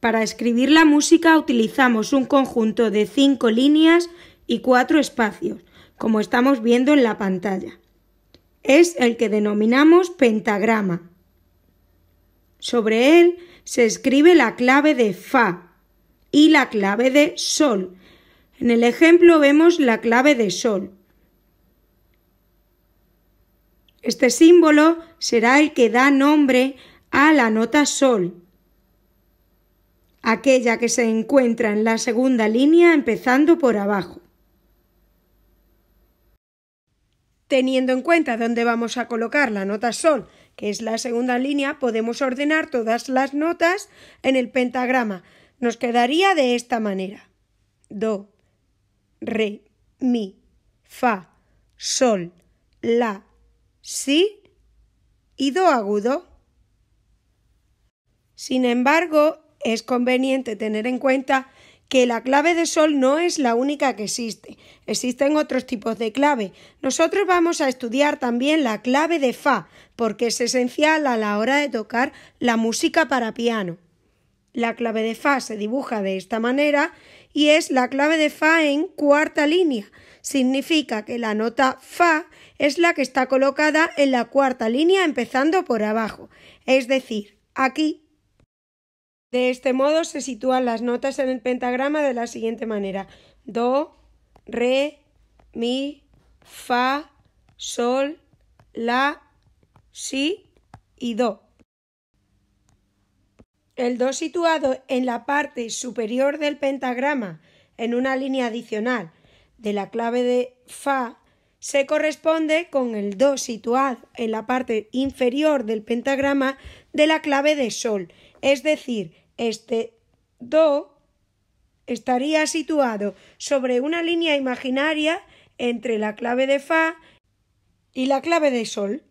Para escribir la música utilizamos un conjunto de cinco líneas y cuatro espacios, como estamos viendo en la pantalla. Es el que denominamos pentagrama. Sobre él se escribe la clave de Fa y la clave de Sol. En el ejemplo vemos la clave de Sol. Este símbolo será el que da nombre a la nota Sol aquella que se encuentra en la segunda línea empezando por abajo. Teniendo en cuenta dónde vamos a colocar la nota sol, que es la segunda línea, podemos ordenar todas las notas en el pentagrama. Nos quedaría de esta manera. Do, re, mi, fa, sol, la, si y do agudo. Sin embargo, es conveniente tener en cuenta que la clave de sol no es la única que existe. Existen otros tipos de clave. Nosotros vamos a estudiar también la clave de fa, porque es esencial a la hora de tocar la música para piano. La clave de fa se dibuja de esta manera y es la clave de fa en cuarta línea. Significa que la nota fa es la que está colocada en la cuarta línea empezando por abajo. Es decir, aquí de este modo se sitúan las notas en el pentagrama de la siguiente manera. Do, re, mi, fa, sol, la, si y do. El do situado en la parte superior del pentagrama, en una línea adicional de la clave de fa, se corresponde con el do situado en la parte inferior del pentagrama de la clave de sol es decir, este do estaría situado sobre una línea imaginaria entre la clave de fa y la clave de sol.